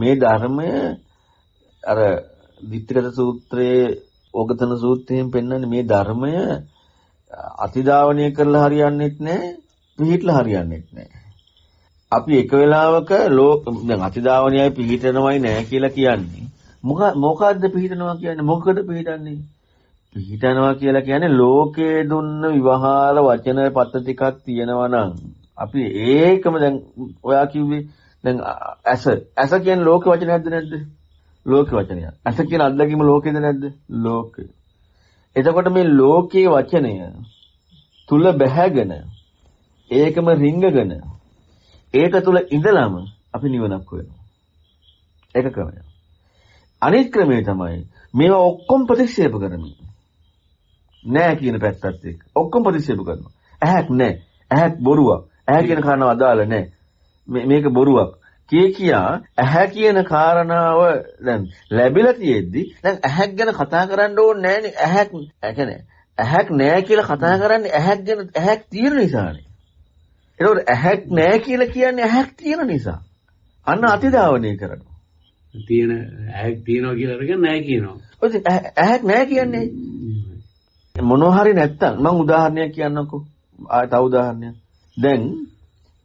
මේ ධර්මය අර දිත්‍තිගත සූත්‍රයේ ඕගතන සූත්‍රයෙන් පෙන්වන්නේ මේ ධර්මය අතිදාවණය කරලා හරියන්නේත් නැහැ පිළිහිట్లా හරියන්නේත් නැහැ. අපි එක වෙලාවක ලෝක දැන් අතිදාවණියයි පිළිහිටනවයි නැහැ කියලා කියන්නේ. මොක මොකද්ද පිළිහිටනවා කියන්නේ මොකද පිළිහිටන්නේ? පිහිටනවා කියලා කියන්නේ ලෝකයේ දුන්න විවහාර වචන පත ටිකක් තියෙනවා නම් අපි ඒකම දැන් ඔයා කිව්වේ දැන් ඇස ඇස කියන්නේ ලෝක වචනයක්ද නැද්ද? ලෝක වචනයක්. ඇස කියන අත්දැකීම ලෝකේද නැද්ද? ලෝකේ. එතකොට මේ ලෝකේ වචනය තුල බැහැගෙන ඒකම රිංගගෙන ඒක තුල ඉඳලම අපි නිවනක් හොයනවා. ඒක ක්‍රමය. අනිත් ක්‍රමය තමයි මේවා ඔක්කොම ප්‍රතික්ෂේප කරමින් නෑ කියන පැත්තත් එක්ක ඔක්කොම ප්‍රතික්ෂේප කරනවා. ඇහක් නෑ. ඇහක් බොරුවක්. ඇහැ කියන කාරණාව අදාළ නෑ. මේක බොරුවක්. කිය කියා ඇහැ කියන කාරණාව දැන් ලැබිලා තියෙද්දි දැන් ඇහැක් ගැන කතා කරන්න ඕනේ නැහනේ ඇහැක් කියන්නේ ඇහැක් නැහැ කියලා කතා කරන්නේ ඇහැක් ගැන ඇහැක් තියෙන නිසානේ ඒකෝට ඇහැක් නැහැ කියලා කියන්නේ ඇහැක් තියෙන නිසා අන්න අතිදාවණය කරනවා තියෙන ඇහැක් තියෙනවා කියලා අරගෙන නැහැ කියනවා ඔය ඇහැක් නැහැ කියන්නේ මොනවා හරි නැත්තම් මම උදාහරණයක් කියන්නම්කෝ ආය තව උදාහරණයක් දැන්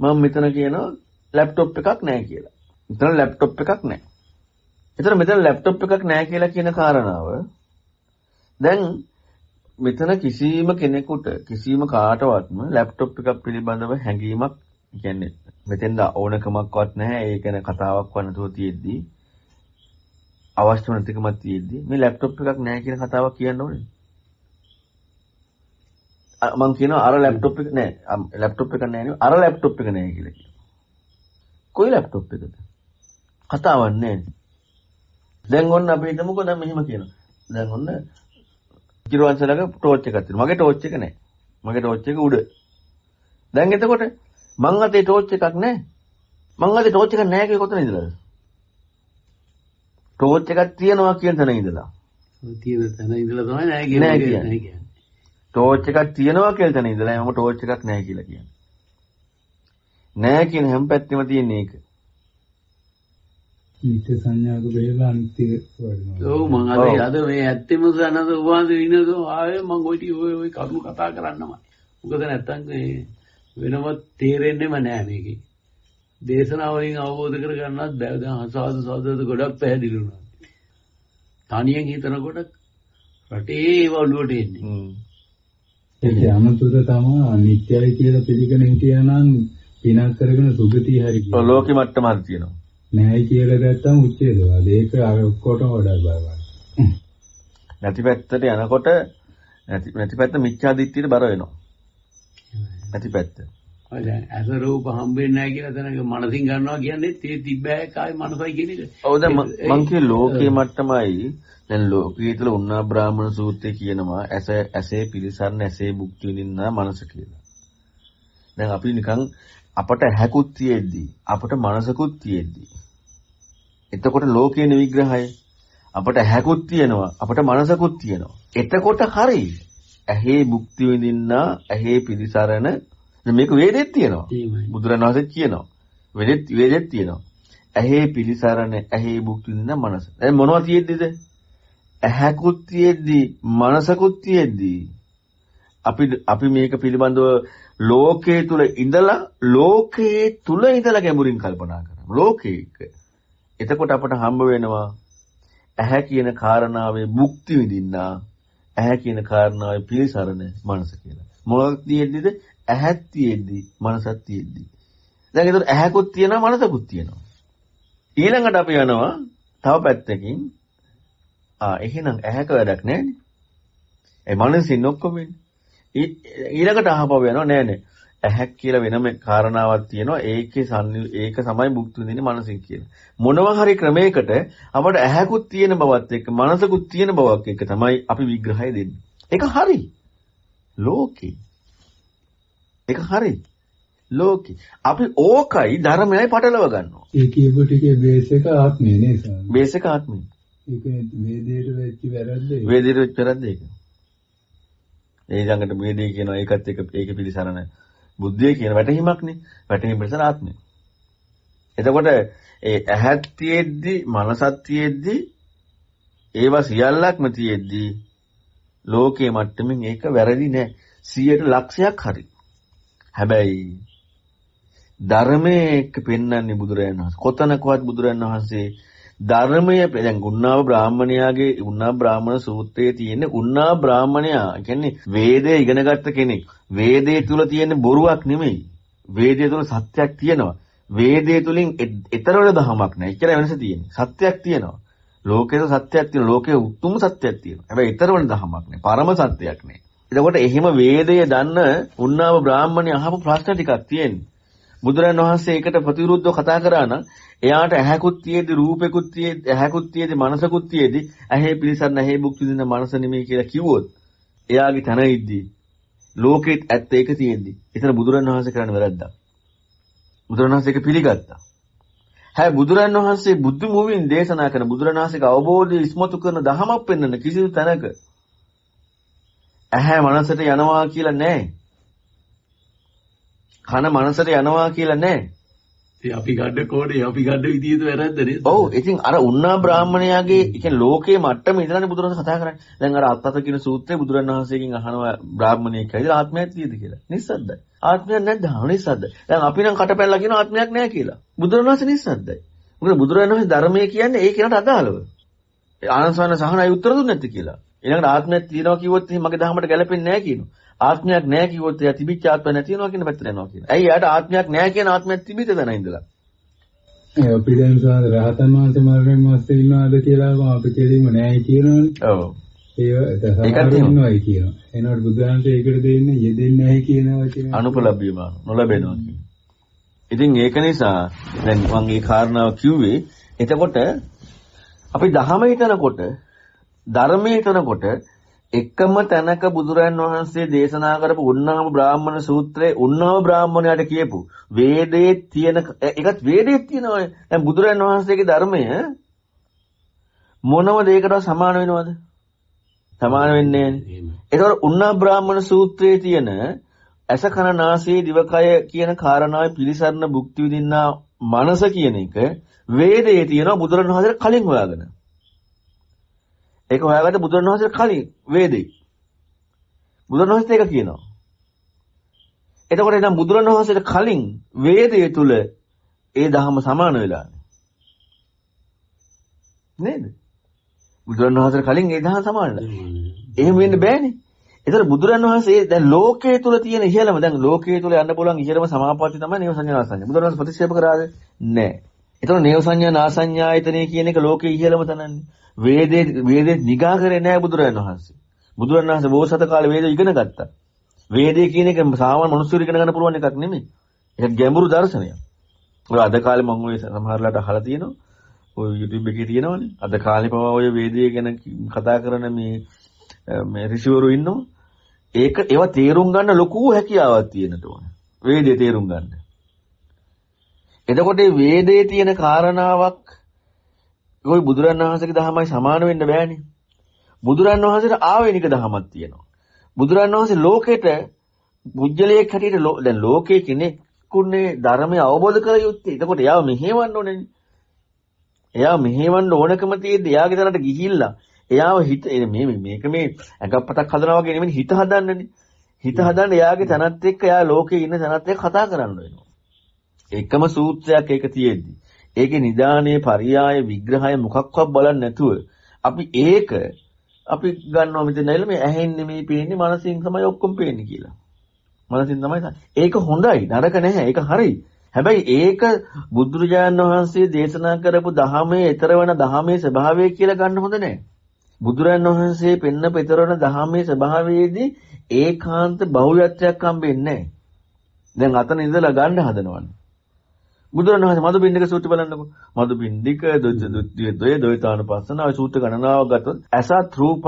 මම මෙතන කියනවා ලැප්ටොප් එකක් නැහැ කියලා. මෙතන ලැප්ටොප් එකක් නැහැ. එතන මෙතන ලැප්ටොප් එකක් නැහැ කියලා කියන කාරණාව දැන් මෙතන කිසිම කෙනෙකුට කිසිම කාටවත්ම ලැප්ටොප් එකක් පිළිබඳව හැඟීමක් කියන්නේ මෙතෙන්ද ඕනකමක්වත් නැහැ ඒ ගැන කතාවක් වන්නතෝ තියෙද්දි අවශ්‍ය වෙන තිකමක් තියෙද්දි මේ ලැප්ටොප් එකක් නැහැ කියන කතාවක් කියන්න ඕනේ. මං කියනවා අර ලැප්ටොප් එක නෑ ලැප්ටොප් එක නෑනේ අර ලැප්ටොප් එක නෑ කියලා කියනවා. කොයි ලැප්ටොප් එකද? කතාවක් නැහැ. දැන් ඔන්න අපි හිතමුකෝ දැන් මෙහෙම කියනවා. දැන් ඔන්න කිරුවන්සලගේ ටෝච් එකක් තියෙනවා. මගේ ටෝච් එක නැහැ. මගේ ටෝච් එක උඩ. දැන් එතකොට මං අතේ ටෝච් එකක් නැහැ. මං අතේ ටෝච් එකක් නැහැ කියේ කොතන ඉඳලාද? ටෝච් එකක් තියනවා කියන තැන ඉඳලා. තියෙන තැන ඉඳලා තමයි නැහැ කියන්නේ. ටෝච් එකක් තියනවා කියලා තැන ඉඳලා මම ටෝච් එකක් නැහැ කියලා කියන්නේ. නෑ කියන හැම පැත්තෙම තියෙන එක. නිත්‍ය සංඥාවක වෙලා අනිත්‍ය වඩනවා. ඔව් මම අද අද මේ ඇත්තම සනද උපාද විනද ආයේ මම ඔය ටි ඔය ඔය කරුණු කතා කරන්නමයි. මොකද නැත්තම් වෙනවත් තේරෙන්නෙම නෑ මේකේ. දේශනාවලින් අවබෝධ කර ගන්නත් බැහැ. දැන් සාදු සාදුද ගොඩක් පැහැදිලි වුණා. තනියෙන් හිතනකොට රටේ ඒව ඔළුවට එන්නේ. ඒක අනුතර තමයි නිත්‍යයි කියලා පිළිගන්න හිටියා නම් වෙනස් කරගෙන සුගතිය හරි ගියා. ඔය ලෝකෙ මට්ටමක් තියෙනවා. නැහැ කියලා ගත්තම උච්චේදවාද. ඒක අර ඔක්කොටම වඩා බලවත්. නැති පැත්තට යනකොට නැති නැති පැත්ත මිච්ඡා දිට්ඨියට බර වෙනවා. නැති පැත්ත. ඔය දැන් අස රූප හම්බෙන්නේ නැහැ කියලා දැනග මනසින් ගන්නවා කියන්නේ තේ තිබ්බෑ කායි මනසයි කියන එක. ඔව් දැන් මං කිය ලෝකේ මට්ටමයි දැන් ලෝකයේ තුල උන්නා බ්‍රාහමණ සූත්‍රය කියනවා ඇස ඇසේ පිළිසරණ ඇසේ භුක්ති විඳින්න මනස කියලා. දැන් අපි නිකන් අපට හැකුත් තියෙද්දි අපට මනසකුත් තියෙද්දි එතකොට ලෝකයේ විග්‍රහය අපට හැකුත් තියෙනවා අපට මනසකුත් තියෙනවා එතකොට හරි ඇහි භුක්ති විඳින්න ඇහි පිරිසරණ මේක වේදෙත් තියෙනවා බුදුරණවහන්සේ කියනවා වේදෙත් වේදෙත් තියෙනවා ඇහි පිළිසරණ ඇහි භුක්ති විඳින මනස. දැන් මොනවද තියෙද්දිද? ඇහැකුත් තියෙද්දි මනසකුත් තියෙද්දි අපි අපි මේක පිළිබඳව ලෝකයේ තුල ඉඳලා ලෝකයේ තුල ඉඳලා ගැඹුරින් කල්පනා කරමු. ලෝකයේ එතකොට අපට හම්බ වෙනවා ඇහැ කියන කාරණාවේ මුක්ති විඳින්නා ඇහැ කියන කාරණාවේ පිළිසරණ මනස කියලා. මොනක් තියෙද්දිද? ඇහත් තියෙද්දි මනසත් තියෙද්දි. දැන් ඒතර ඇහැකුත් තියෙනවා මනසකුත් තියෙනවා. ඊළඟට අපි යනවා තව පැත්තකින් ආ එහෙනම් ඇහැක වැඩක් නැහැ නේ. ඒ මනසින් ඔක්කොම වෙන්නේ. ඊළඟට අහපව යනවා නෑ නෑ. ඇහැක් කියලා වෙනම කාරණාවක් තියෙනවා. ඒකේ ඒක තමයි භුක්ති විඳින්නේ මනසින් කියලා. මොනවා හරි ක්‍රමයකට අපට ඇහැකුත් තියෙන බවත් එක්ක මනසකුත් තියෙන බවක් එක්ක තමයි අපි විග්‍රහය දෙන්නේ. ඒක හරි. ලෝකේ. ඒක හරි. ලෝකේ. අපි ඕකයි ධර්මයයි පටලව ගන්නවා. ඒ කියපු ටිකේ බේස් එක ආත්මය නේ සාරා. බේස් එක ආත්මය. ඒක වේදේට වෙච්ච වැරද්ද. වේදේට වෙච්ච වැරද්ද ඒක. ඊළඟට මේදී කියනවා ඒකත් එක ඒක පිළිසරණ බුද්ධිය කියන වැටහීමක්නේ. වැටහීම පිළිසර ආත්මය. එතකොට ඒ ඇහත් තියෙද්දි මනසත් තියෙද්දි ඒවා සියල්ලක්ම තියෙද්දි ලෝකයේ මට්ටමින් ඒක වැරදි නෑ 100ට ලක්ෂයක් හරි හැබැයි ධර්මයේ පෙන්වන්නේ බුදුරජාණන් වහන්සේ කොතනකවත් බුදුරජාණන් වහන්සේ ධර්මය දැන් උන්නාව බ්‍රාහ්මණයාගේ උන්නා බ්‍රාහ්මණ සූත්‍රයේ තියෙන උන්නා බ්‍රාහ්මණයා කියන්නේ වේදය ඉගෙනගත්ත කෙනෙක්. වේදයේ තුල තියෙන බොරුවක් නෙමෙයි. වේදයේ තුල සත්‍යයක් තියෙනවා. වේදයේ තුලින් ඊතරවල දහමක් නෑ. ඒකයි වෙනස තියෙන්නේ. සත්‍යයක් තියෙනවා. ලෝකයේ සත්‍යයක් තියෙනවා. ලෝකයේ උතුම් සත්‍යයක් තියෙනවා. හැබැයි ඊතරවල දහමක් නෑ. පරම සත්‍යයක් නෑ. එතකොට එහෙම වේදය දන්න උන්නාව බ්‍රාහ්මණය අහපු ප්‍රශ්න ටිකක් තියෙනවා. බුදුරන් වහන්සේ ඒකට ප්‍රතිවිරුද්ධව කතා කරා නම් එයාට ඇහැකුත් තියේදී රූපෙකුත් තියේදී ඇහැකුත් තියේදී මනසකුත් තියේදී ඇහි පිළිසන්න ඇහි භුක් විඳින මනස නෙමෙයි කියලා කිව්වොත් එයාගේ තන ඉද්දී ලෝකෙත් ඇත්ත ඒක තියෙද්දී එතන බුදුරන් වහන්සේ කරන්න වැරද්දා බුදුරන් වහන්සේ ඒක පිළිගත්තා හැබැයි බුදුරන් වහන්සේ බුද්ධ භූමින් දේශනා කරන බුදුරන් වහන්සේගේ අවබෝධය ඉස්මතු කරන දහමක් පෙන්වන කිසිදු තැනක ඇහැ මනසට යනවා කියලා නැහැ කන මනසට යනවා කියලා නැහැ. අපි ගන්න කෝඩේ අපි ගන්න විදිහේ වැරද්දනේ. ඔව් ඉතින් අර උන්නා බ්‍රාහමණයාගේ කියන්නේ ලෝකේ මට්ටම ඉඳලානේ බුදුරජාණන් කතා කරන්නේ. දැන් අර අත්තත කියන සූත්‍රයේ බුදුරන් වහන්සේගෙන් අහනවා බ්‍රාහමණයෙක් ඇවිල්ලා ආත්මයක් තියෙද කියලා. නිස්සද්දයි. ආත්මයක් නැද්ද? නිස්සද්ද. දැන් අපි නම් කටපැල්ලා කියන ආත්මයක් නැහැ කියලා. බුදුරන් වහන්සේ නිස්සද්දයි. මොකද බුදුරන් වහන්සේ ධර්මයේ කියන්නේ ඒ කෙනාට අදාළව. ආනන්දසවන සහනයි උත්තර දුන්නේ නැද්ද කියලා. ඊළඟට ආත්මයක් තියෙනවා කිව්වොත් එහෙනම් මගේ ධර්මයට ගැලපෙන්නේ නැහැ කියනවා. ආත්මයක් නැහැ කිව්වොත් එයා තිබිච්ච ආත්මය නැති වෙනවා කියන පැත්තට යනවා කියන. ඇයි එයාට ආත්මයක් නැහැ කියන ආත්මයක් තිබිට දැන ඉඳලා. ඒ අපි දැන් සාද රහතන් වහන්සේ මරණයෙන් පස්සේ ඉන්නවාද කියලා අපි කියලිම නැහැ කියනවනේ. ඔව්. ඒක සමහරවින්නයි කියනවා. එනකොට බුදුහන්සේ ඒකට දෙන්නේ යෙදෙන්නේ නැහැ කියනවා කියන අනුපලබ්බිය මාන නොලබෙනවා කියන. ඉතින් ඒක නිසා දැන් මම මේ කාරණාව කිව්වේ එතකොට අපි දහම හිතනකොට ධර්මයේ හිතනකොට එකම තැනක බුදුරන් වහන්සේ දේශනා කරපු උන්නාම බ්‍රාහ්මණ සූත්‍රයේ උන්නාම බ්‍රාහ්මණයාට කියපු වේදයේ තියෙන එකත් වේදයේ තියෙනවා දැන් බුදුරන් වහන්සේගේ ධර්මය මොනම දෙයකට සමාන වෙනවද සමාන වෙන්නේ ඒතකොට උන්නාම බ්‍රාහ්මණ සූත්‍රයේ තියෙන ඇස කන නාසය දිවකය කියන කාරණාවේ පිළිසරණ භුක්ති විඳිනා මනස කියන එක වේදයේ තියෙනවා බුදුරන් වහන්සේට කලින් හොයාගෙන ඒක හොයාගත්ත බුදුන් වහන්සේ කලින් වේදේ. බුදුන් වහන්සේ ඒක කියනවා. එතකොට නම් බුදුන් වහන්සේට කලින් වේදයේ තුල ඒ ධහම සමාන වෙලා නේද? බුදුන් වහන්සේට කලින් ඒ ධහම සමානද? එහෙම වෙන්න බෑනේ. එතකොට බුදුරන් වහන්සේ දැන් ලෝකයේ තුල තියෙන ඉහළම දැන් ලෝකයේ තුල යන්න පුළුවන් ඉහළම සමාපatti තමයි නේව සංඥා සංඥා. බුදුරන් ප්‍රතික්ෂේප කරාද? නැහැ. එතකොට නේව සංඥා නා සංඥායතනය කියන එක ලෝකයේ ඉහළම තනන්නේ. වේදේ වේදේ නිගා කරේ නැහැ බුදුරජාණන් වහන්සේ. බුදුරජාණන් වහන්සේ බෝසත කාලේ වේද ඉගෙන ගත්තා. වේදේ කියන එක සාමාන්‍ය මිනිස්සුන්ට ඉගෙන ගන්න පුළුවන් එකක් නෙමෙයි. ඒක ගැඹුරු දර්ශනයක්. ඔය අද කාලේ මම ඔය සමහරලාට අහලා තියෙනවා. ඔය YouTube එකේ තියෙනවනේ. අද කාලේ පවා ඔය වේදේ ගැන කතා කරන මේ මේ ඍෂිවරු ඉන්නවා. ඒක ඒවා තේරුම් ගන්න ලොකු හැකියාවක් තියෙනවා. වේදේ තේරුම් ගන්න. එතකොට වේදේ තියෙන කාරණාවක් કોઈ බුදුරන් වහන්සේගේ දහමයි සමාන වෙන්න බෑනේ. බුදුරන් වහන්සේට ආවේනික දහමක් තියෙනවා. බුදුරන් වහන්සේ ලෝකෙට බුද්ධලයක් හැටියට දැන් ලෝකයේ කෙනෙකුනේ ධර්මය අවබෝධ කර යුත්තේ. එතකොට එයාව මෙහෙවන්න ඕනේ. එයා මෙහෙවන්න ඕනකම තියෙද්දි එයාගේ තැනට ගිහිල්ලා එයාව හිත මේ මේක මේ ඇඟපතක් හදනවා වගේ නෙමෙයි හිත හදන්නනේ. හිත හදන්න එයාගේ තැනත් එක්ක එයා ලෝකයේ ඉන්න තැනත් එක්ක කතා කරන්න වෙනවා. එකම සූත්‍රයක් ඒක තියෙද්දි. ඒකේ නිදානේ පරියාය විග්‍රහය මොකක්වත් බලන්නේ නැතුව අපි ඒක අපි ගන්නවා මෙතන ඇවිල්ලා මේ ඇහෙන් නෙමෙයි පේන්නේ මනසින් තමයි ඔක්කොම පේන්නේ කියලා. මනසින් තමයි ඒක හොඳයි නරක නැහැ ඒක හරි. හැබැයි ඒක බුදුරජාණන් වහන්සේ දේශනා කරපු දහමේ ඊතර වෙන දහමේ ස්වභාවය කියලා ගන්න හොඳ නැහැ. බුදුරන් වහන්සේ පෙන්න පෙතර වෙන දහමේ ස්වභාවයේදී ඒකාන්ත බහුලත්වයක් හම්බෙන්නේ නැහැ. දැන් අතන ඉඳලා ගන්න හදනවනේ. බුදුරණවහන්සේ මදුබින්දික සූත්‍රය බලන්නකෝ. මදුබින්දික ද්වය ද්වයතානුපස්සන ආ සූත්‍ර ගණනාවක් ගත්තොත් අසත් රූපත්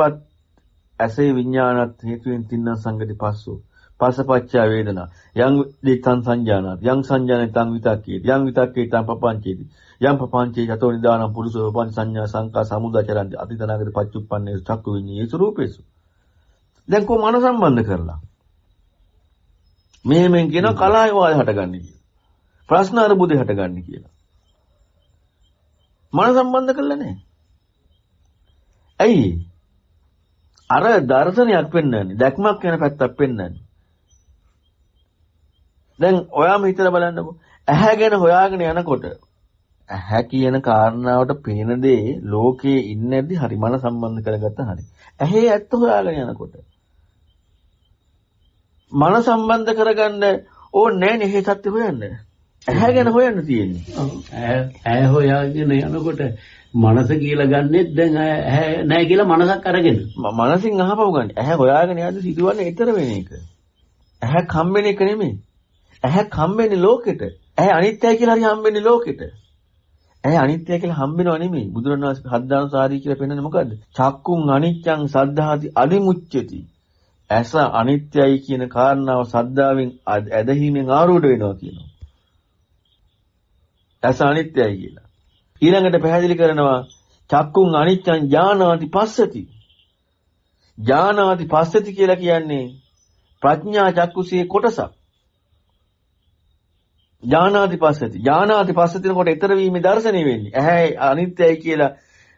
ඇසේ විඥානත් හේතුවෙන් තින්න සංගති පස්සෝ. පස්සපච්චා වේදනා. යං දිත්තං සංජානත්. යං සංජානිතං විතක්කේති. යං විතක්කේතං පපංචේති. යම් පපංචේ යතෝ නිදානම් පුරුෂෝ උපන් සංඥා සංකා සමුදාචරන්ති. අතීතනාගත පච්චුප්පන්නේ චක්කු විඤ්ඤේ ස්වરૂපේසු. දැන් කොහොම අනුසම්බන්ධ කරලා? මෙහෙමෙන් කියන කලාවේ වාද හටගන්නේ කියලා. ප්‍රශ්න අරුබුදේ හටගන්නේ කියලා. මන සම්බන්ධ කරලා නැහැ. ඇයි? අර දර්ශනයක් වෙන්නන්නේ, දැක්මක් යන පැත්තක් වෙන්නන්නේ. දැන් ඔයාම හිතලා බලන්නකෝ. ඇහැ ගැන හොයාගෙන යනකොට ඇහැ කියන කාරණාවට පේන දේ ලෝකයේ ඉන්නේදී හරි මන සම්බන්ධ කරගත්ත හරි. ඇහි ඇත්ත හොයාගෙන යනකොට මන සම්බන්ධ කරගන්න ඕනේ නැහැ නේ හේ සත්‍ය හොයන්නේ. ඇහැ ගැන හොයන්න තියෙන්නේ. ඇහැ හොයාගෙන යනකොට මනස කියලා ගන්නෙත් දැන් ඇහැ නැහැ කියලා මනසක් අරගෙන. මනසින් අහපව ගන්න. ඇහැ හොයාගෙන යද්දි සිදුවන්නේ ඊතර වෙන එක. ඇහැ කම්බෙන එක නෙමෙයි. ඇහැ කම්බෙන්නේ ලෝකෙට. ඇහැ අනිත්‍යයි කියලා හරි හම්බෙන්නේ ලෝකෙට. ඇහැ අනිත්‍යයි කියලා හම්බෙනව නෙමෙයි. බුදුරණවහන්සේ හද්දානුසාරී කියලා පෙන්වන්නේ මොකද්ද? චක්කුන් අනිච්ඡං සද්ධාති අනිමුච්ඡති. ඇස අනිත්‍යයි කියන කාරණාව සද්ධාවෙන් ඇදහිීමෙන් ආරෝඪ වෙනවා කියනවා. ඇස අනිත්‍යයි කියලා. ඊළඟට පැහැදිලි කරනවා චක්කුන් අනිත්‍යං ඥානාති පස්සති. ඥානාති පස්සති කියලා කියන්නේ ප්‍රඥා චක්කුසේ කොටසක්. ඥානාති පස්සති. ඥානාති පස්සතින කොට ඊතර වීමේ දර්ශනය වෙන්නේ. ඇහැ අනිත්‍යයි කියලා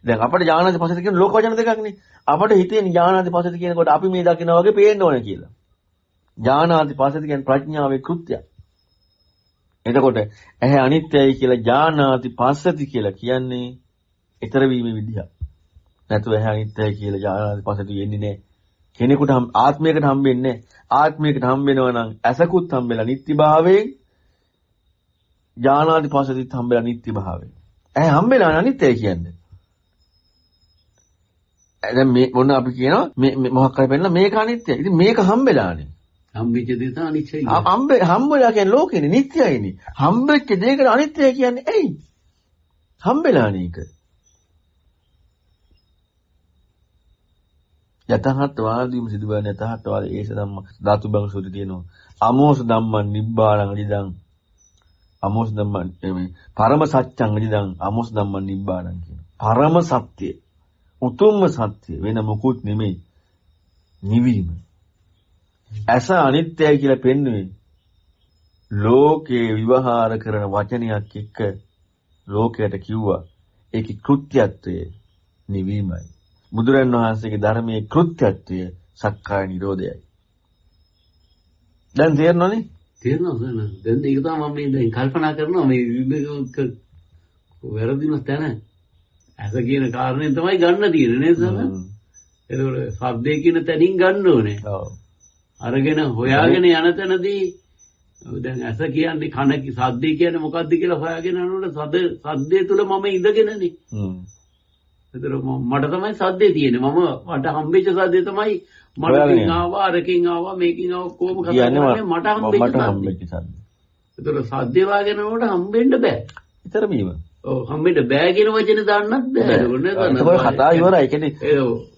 දැන් අපිට ඥානාති පස්සති කියන ලෝක වචන දෙකක් නේ. අපිට හිතේ ඥානාති පස්සති කියනකොට අපි මේ දකිනා වගේ පේන්න ඕනේ කියලා. ඥානාති පස්සති කියන්නේ ප්‍රඥාවේ කෘත්‍යයක්. එතකොට ඇහැ අනිත්‍යයි කියලා ඥානාති පස්සති කියලා කියන්නේ ඊතර වීමේ විදිහ. නැතුව ඇහැ අනිත්‍යයි කියලා ඥානාති පස්සති වෙන්නේ නැහැ. කෙනෙකුට ආත්මයකට හම්බෙන්නේ ආත්මයකට හම්බෙනවා නම් ඇසකුත් හම්බෙලා නිත්‍යභාවයෙන් ඥානාති පස්සතිත් හම්බෙලා නිත්‍යභාවයෙන්. ඇහැ හම්බෙලා අනිත්‍යයි කියන්නේ. දැන් මේ මොන අපි කියනවා මේ මොකක් කරපෙන්න මේක අනිත්‍යයි. ඉතින් මේක හම්බෙලානේ. හම්බෙච්ච දේ තමයි අනිත්‍යයි. හම්බ හම්බලා කියන්නේ ලෝකෙනේ නිට්ටයයිනේ. හම්බෙච්ච දේකට අනිත්‍යයි කියන්නේ ඇයි? හම්බෙලානේ ඒක. යතහත් වාදීම සිදුවන යතහත් වාද ඒස ධම්ම ධාතු බං සූති තියෙනවා. අමෝස ධම්මං නිබ්බාණං අදිදං. අමෝස ධම්මං මේ පරම සත්‍යං අදිදං අමෝස ධම්මං නිබ්බාණං කියනවා. පරම සත්‍ය. උතුම්ම සත්‍ය වෙන මොකුත් නෙමෙයි. නිවීම. ඇස අනිත්‍යයි කියලා පෙන්වන්නේ ලෝකේ විවහාර කරන වචනයක් එක්ක ලෝකයට කිව්වා ඒකේ කෘත්‍යත්වය නිවීමයි බුදුරන් වහන්සේගේ ධර්මයේ කෘත්‍යත්වය සක්කාය නිරෝධයයි දැන් තේරෙනවනේ තේරෙනවා දැන් ඒක තමයි මම මේ දැන් කල්පනා කරනවා මේ විභේක වැරදින තැන ඇස කියන කාරණය තමයි ගන්න තියෙන්නේ නේද සර් එතකොට ශබ්දේ කියන තැනින් ගන්න ඕනේ ඔව් අරගෙන හොයාගෙන යන තැනදී දැන් ඇස කියන්නේ කන සද්දේ කියන්නේ මොකද්ද කියලා හොයාගෙන යනකොට සද සද්දේ තුල මම ඉඳගෙනනේ. හ්ම්. ඒතර මට තමයි සද්දේ තියෙන්නේ. මම මට හම්බෙච්ච සද්දේ තමයි මට ආවා අරකින් ආවා මේකින් ආවා කොහොම කරන්නේ මට හම්බෙච්ච සද්දේ. ඒතර සද්දේ වාගෙනකොට හම්බෙන්න බෑ. ඒතරම ඊම. ඔව් හම්බෙන්න බෑ කියන වචනේ දාන්නත් බෑ. ඒක කතා ඉවරයි. ඒ කියන්නේ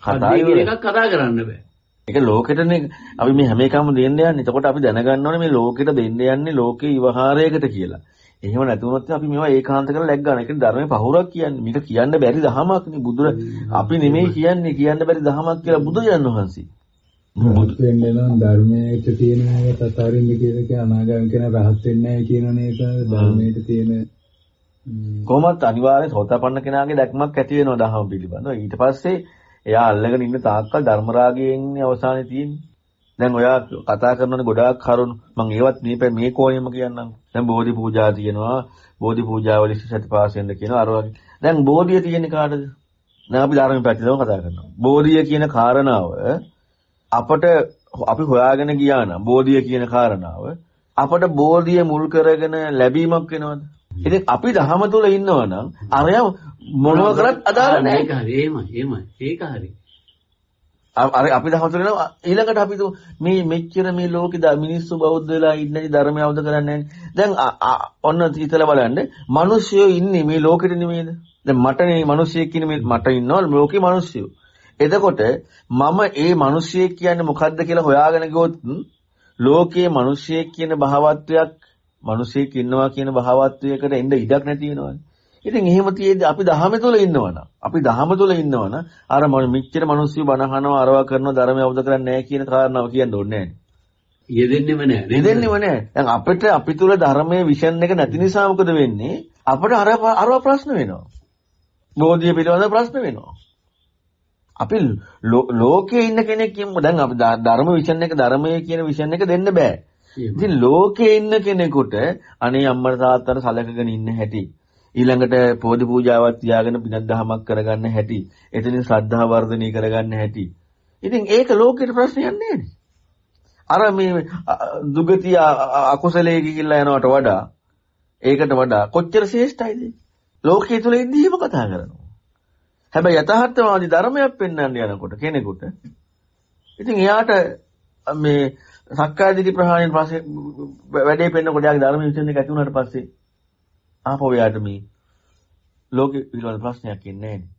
කතා ඉවරයි. එකක් කතා කරන්න බෑ. ඒක ලෝකෙටනේ අපි මේ හැම එකම දෙන්න යන්නේ. එතකොට අපි දැනගන්න ඕනේ මේ ලෝකෙට දෙන්න යන්නේ ලෝකේ විවහාරයකට කියලා. එහෙම නැතුනොත් අපි මේවා ඒකාන්ත කරලා läග් ගන්න. ඒ කියන්නේ ධර්මයේ පහුරක් කියන්නේ. මේක කියන්න බැරි දහමක් නේ බුදුර. අපි නෙමෙයි කියන්නේ කියන්න බැරි දහමක් කියලා බුදුරජාණන් වහන්සේ. බුදු වෙන්නේ නම් ධර්මයට තියෙන එක තතරින්ද කියලා කියන අනාගාමී කෙනා රහත් වෙන්නේ නැහැ කියන නේද ධර්මයට තියෙන කොහොමත් අනිවාර්යයෙන් සෝතාපන්න කෙනාගේ දැක්මක් ඇති වෙනවා දහම පිළිබඳව. ඊට පස්සේ එයා අල්ලගෙන ඉන්න තාක්කල් ධර්මරාගයෙන්නේ අවසානේ තියෙන්නේ. දැන් ඔයා කතා කරනවනේ ගොඩාක් කරුණු. මම ඒවත් මේ මේ කෝණයෙම කියන්නම්. දැන් බෝධි පූජා තියෙනවා. බෝධි පූජා වල සතිපාසෙන්ද කියනවා අර වගේ. දැන් බෝධිය තියෙන්නේ කාටද? දැන් අපි ධර්ම පැත්තටම කතා කරනවා. බෝධිය කියන කාරණාව අපට අපි හොයාගෙන ගියා නම් බෝධිය කියන කාරණාව අපට බෝධිය මුල් කරගෙන ලැබීමක් වෙනවද? ඉතින් අපි ධහම තුල ඉන්නවා නම් අරයා මොනව කරත් අදාළ නැහැ. ඒක හරි. එහෙමයි. එහෙමයි. ඒක හරි. අර අපි දහවතර නම් ඊළඟට අපි මේ මෙච්චර මේ ලෝකේ ද මිනිස්සු බෞද්ධ වෙලා ඉන්නේ ධර්මය අවබෝධ කරන්නේ දැන් ඔන්න හිතලා බලන්න මිනිස්සු ඉන්නේ මේ ලෝකෙට නෙමෙයිද දැන් මට මේ මිනිස්සෙක් කියන මේ මට ඉන්නවා ලෝකේ මිනිස්සු එතකොට මම ඒ මිනිස්සෙක් කියන්නේ මොකද්ද කියලා හොයාගෙන ගියොත් ලෝකේ මිනිස්සෙක් කියන භාවත්වයක් මිනිස්සෙක් ඉන්නවා කියන භාවත්වයකට එන්න ඉඩක් නැති වෙනවානේ ඉතින් එහෙම තියේදී අපි දහම තුල ඉන්නවනම් අපි දහම තුල ඉන්නවනම් අර මිච්චර මිනිස්සු බනහනවා අරවා කරනවා ධර්මය අවබෝධ කරන්නේ නැහැ කියන කාරණාව කියන්න ඕනේ නැහැ. යෙදෙන්නෙම නැහැ. යෙදෙන්නෙම නැහැ. දැන් අපිට අපි තුල ධර්මයේ විෂන් එක නැති නිසා මොකද වෙන්නේ? අපිට අර අරවා ප්‍රශ්න වෙනවා. බෝධිය පිළිබඳ ප්‍රශ්න වෙනවා. අපි ලෝකයේ ඉන්න කෙනෙක් කියමු දැන් අපි ධර්ම විෂන් එක ධර්මයේ කියන විෂන් එක දෙන්න බෑ. ඉතින් ලෝකයේ ඉන්න කෙනෙකුට අනේ අම්මර තාත්තට සලකගෙන ඉන්න හැටි ඊළඟට පොදි පූජාවක් තියාගෙන පිනක් දහමක් කරගන්න හැටි. එතනින් ශ්‍රද්ධා වර්ධනය කරගන්න හැටි. ඉතින් ඒක ලෝකෙට ප්‍රශ්නයක් නෑනේ. අර මේ දුගතිය අකුසලයේ ගිහිල්ලා යනවට වඩා ඒකට වඩා කොච්චර ශ්‍රේෂ්ඨයිද? ලෝකයේ තුල ඉඳීම කතා කරනවා. හැබැයි යථාර්ථවාදී ධර්මයක් පෙන්වන්න යනකොට කෙනෙකුට ඉතින් එයාට මේ සක්කායදිටි ප්‍රහාණයෙන් පස්සේ වැඩේ පෙන්නකොට එයාගේ ධර්ම විශ්ලේෂණයක් ඇති වුණාට පස්සේ ආපහු එයාට මේ ලෝකෙ පිළිබඳ ප්‍රශ්නයක් එන්නේ නැහැ නේ.